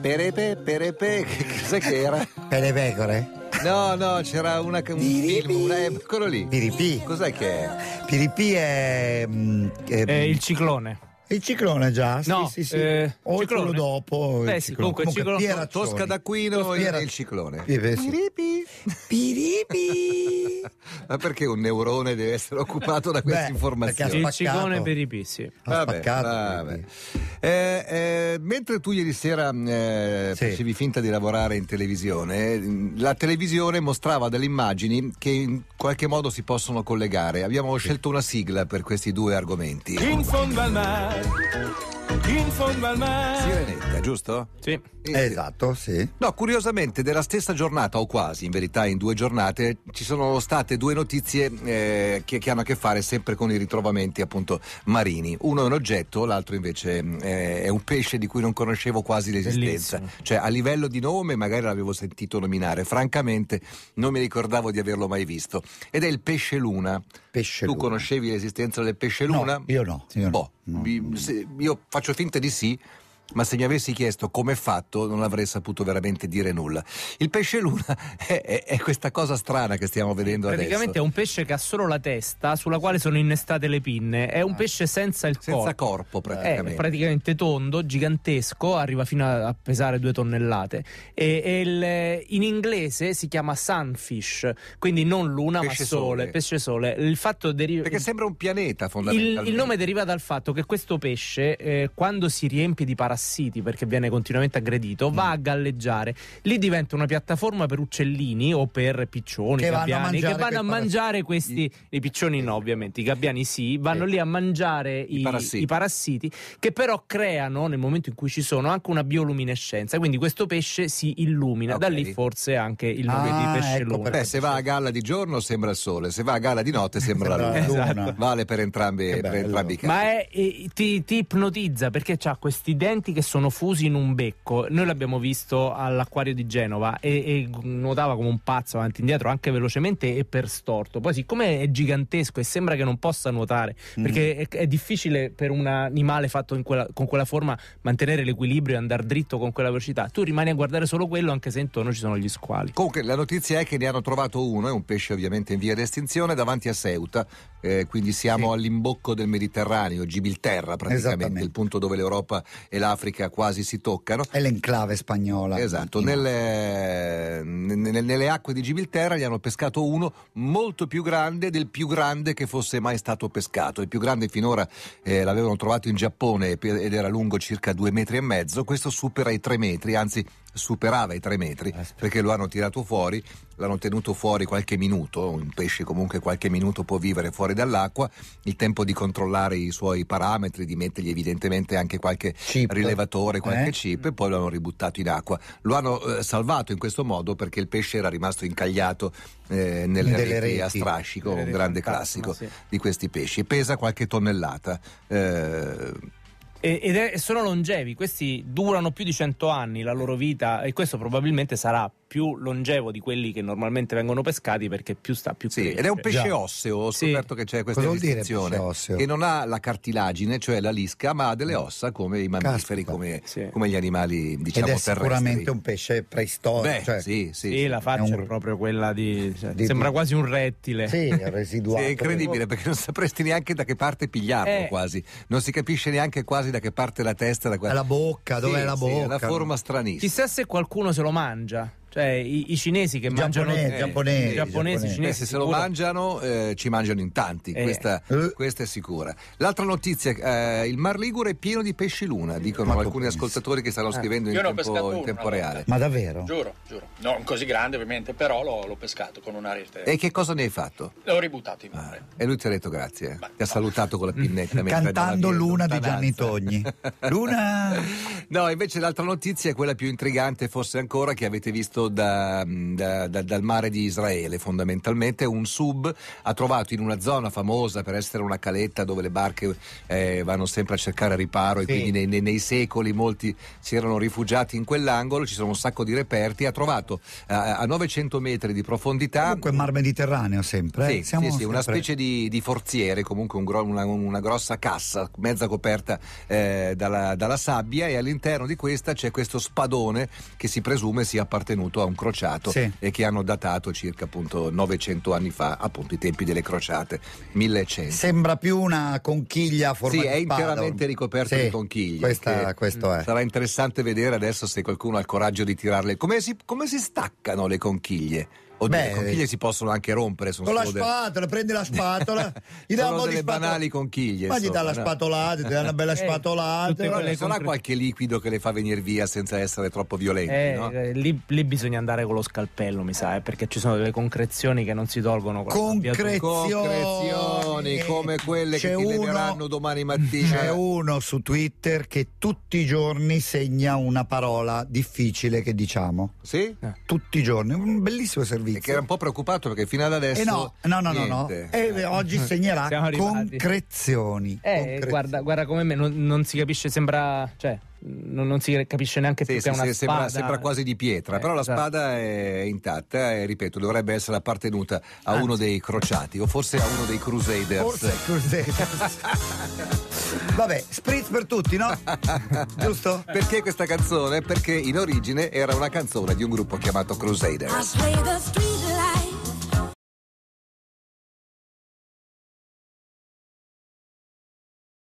Perepe, perepe, che cos'è che era? Pere pecore? No, no, c'era una, un film, una, quello lì. Piripi. Cos'è che è? Piripi è, mm, è, è il ciclone. Il ciclone già? No, sì, sì, Eh, o ciclone. il dopo. Beh, il sì, comunque, comunque Piera Tosca d'Aquino e il ciclone. Pieve, eh, sì. Piripi. Piripi. Ma perché un neurone deve essere occupato da queste Beh, informazioni? Il ciclone Piripi, sì. Ha vabbè, vabbè. Eh, eh, mentre tu ieri sera eh, sì. facevi finta di lavorare in televisione, la televisione mostrava delle immagini che in qualche modo si possono collegare. Abbiamo sì. scelto una sigla per questi due argomenti. In fondo al mare in fondo al mare. Sirenetta, giusto? Sì. Eh, esatto, sì. No, curiosamente, della stessa giornata, o quasi, in verità, in due giornate, ci sono state due notizie eh, che, che, hanno a che fare sempre con i ritrovamenti, appunto, marini. Uno è un oggetto, l'altro invece eh, è un pesce di cui non conoscevo quasi l'esistenza. Bellissimo. Cioè, a livello di nome, magari l'avevo sentito nominare. Francamente, non mi ricordavo di averlo mai visto. Ed è il pesce luna. Pesce tu luna. conoscevi l'esistenza del pesce luna? No, io no. Io no. Boh No. Mm. io faccio finta di sì, ma se mi avessi chiesto come è fatto non avrei saputo veramente dire nulla. Il pesce luna è, è, è questa cosa strana che stiamo vedendo Praticamente adesso. Praticamente è un pesce che ha solo la testa sulla quale sono innestate le pinne, è un ah. pesce senza il senza corpo. Senza corpo praticamente. È eh, praticamente tondo, gigantesco, arriva fino a pesare due tonnellate. E, e il, eh, in inglese si chiama sunfish, quindi non luna pesce ma sole, sole, pesce sole. Il fatto deriva... Perché sembra un pianeta fondamentalmente. Il, il nome deriva dal fatto che questo pesce eh, quando si riempie di parassiti parassiti perché viene continuamente aggredito, mm. va a galleggiare. Lì diventa una piattaforma per uccellini o per piccioni, che gabbiani, vanno che vanno a mangiare questi... I, mm. I piccioni eh. no, ovviamente, i gabbiani sì, vanno eh. lì a mangiare I, i, parassiti. i parassiti, che però creano, nel momento in cui ci sono, anche una bioluminescenza. Quindi questo pesce si illumina. Okay. Da lì forse anche il nome ah, di ecco pesce ecco, Beh, se va a galla di giorno sembra il sole, se va a galla di notte sembra la esatto. luna. esatto. Vale per entrambi, per entrambi i casi. Ma è, eh, ti, ti ipnotizza perché ha questi denti elementi che sono fusi in un becco. Noi l'abbiamo visto all'acquario di Genova e, e nuotava come un pazzo avanti e indietro, anche velocemente e per storto. Poi, siccome è gigantesco e sembra che non possa nuotare, mm. perché è, è, difficile per un animale fatto quella, con quella forma mantenere l'equilibrio e andare dritto con quella velocità, tu rimani a guardare solo quello, anche se intorno ci sono gli squali. Comunque, la notizia è che ne hanno trovato uno, è un pesce ovviamente in via di estinzione, davanti a Ceuta. Eh, quindi siamo sì. all'imbocco del Mediterraneo, Gibilterra praticamente, il punto dove l'Europa e la l'Africa quasi si toccano. È l'enclave spagnola. Esatto, nelle, nelle, acque di Gibilterra gli hanno pescato uno molto più grande del più grande che fosse mai stato pescato. Il più grande finora eh, l'avevano trovato in Giappone ed era lungo circa due metri e mezzo, questo supera i tre metri, anzi superava i tre metri Aspetta. Eh, perché lo hanno tirato fuori, l'hanno tenuto fuori qualche minuto, un pesce comunque qualche minuto può vivere fuori dall'acqua, il tempo di controllare i suoi parametri, di mettergli evidentemente anche qualche chip. rilevatore, qualche eh? chip e poi lo hanno ributtato in acqua. Lo hanno eh, salvato in questo modo perché il pesce era rimasto incagliato eh, nelle reti, reti a strascico, un grande classico sì. di questi pesci. Pesa qualche tonnellata. Eh, ed è, sono longevi, questi durano più di 100 anni la loro vita e questo probabilmente sarà più longevo di quelli che normalmente vengono pescati perché più sta più sì, Ed è un pesce Già. osseo, ho scoperto sì. che c'è questa distinzione che non ha la cartilagine, cioè la lisca, ma ha delle mm. ossa come i mammiferi, come, sì. come, gli animali diciamo Ed è terrestri. sicuramente un pesce preistorico. Beh, cioè, sì, sì, la faccia è, un... è proprio quella di, cioè, di sembra quasi un rettile. Sì, residuato. è incredibile perché non sapresti neanche da che parte pigliarlo eh. quasi. Non si capisce neanche quasi da che parte la testa, da quella... la bocca, dov'è la bocca? è una forma stranissima. Chissà se qualcuno se lo mangia. Cioè, i, i cinesi che mangiano. Giapponese, eh, giapponesi, giapponesi, cinesi. Eh, se lo mangiano, eh, ci mangiano in tanti, eh. questa, eh? questa, è sicura. L'altra notizia: eh, il Mar Ligure è pieno di pesci luna, dicono alcuni ascoltatori che stanno scrivendo in tempo, in tempo reale. Ma davvero? Giuro, giuro. Non così grande, ovviamente, però l'ho, l'ho pescato con una rete. E che cosa ne hai fatto? L'ho ributtato in ah, mare. Ah, e lui ti ha detto grazie. Ma, ti ha salutato con la pinnetta. Cantando Luna di Gianni Togni. luna! no, invece l'altra notizia è quella più intrigante, forse ancora, che avete visto partito da, da, da, dal mare di Israele fondamentalmente, un sub ha trovato in una zona famosa per essere una caletta dove le barche eh, vanno sempre a cercare riparo sì. e quindi nei, nei, nei, secoli molti si erano rifugiati in quell'angolo, ci sono un sacco di reperti, ha trovato eh, a 900 metri di profondità... Comunque mar Mediterraneo sempre. Eh. Sì, Siamo sì, sì sempre... una specie di, di forziere, comunque un gro- una, una, grossa cassa mezza coperta eh, dalla, dalla sabbia e all'interno di questa c'è questo spadone che si presume sia appartenuto appunto a un crociato sì. e che hanno datato circa appunto 900 anni fa, appunto i tempi delle crociate, 1100. Sembra più una conchiglia a forma Sì, è interamente ricoperta sì, di conchiglie. Questa, questo è. Sarà interessante vedere adesso se qualcuno ha il coraggio di tirarle. Come si, come si staccano le conchiglie? Oddio, Beh, le conchiglie si possono anche rompere. con la spatola, prendi la spatola, gli dà un po' di spatola. banali conchiglie. Ma gli dà la spatolata, ti dà una bella eh, spatolata. Però non eh, sarà qualche liquido che le fa venire via senza essere troppo violenti. Eh, no? eh, lì, lì, bisogna andare con lo scalpello, mi sa, eh, perché ci sono delle concrezioni che non si tolgono. Con concrezioni, concrezioni come quelle che ti uno, leveranno domani mattina. C'è uno su Twitter che tutti i giorni segna una parola difficile che diciamo. Sì? Tutti i giorni, un bellissimo servizio Fabrizio. E che era un po' preoccupato perché fino ad adesso. Eh no, no, no, no, no. Eh, eh, oggi eh. segnerà concrezioni. Eh, concrezioni. Guarda, guarda, come me, non, non si capisce, sembra. Cioè, non, non, si capisce neanche sì, più sì, che è una sembra, sembra, quasi di pietra, eh, però esatto. la spada è intatta e ripeto, dovrebbe essere appartenuta a Anzi. uno dei crociati o forse a uno dei crusaders. Forse crusaders. Vabbè, spritz per tutti, no? Giusto? Perché questa canzone? Perché in origine era una canzone di un gruppo chiamato Crusaders. I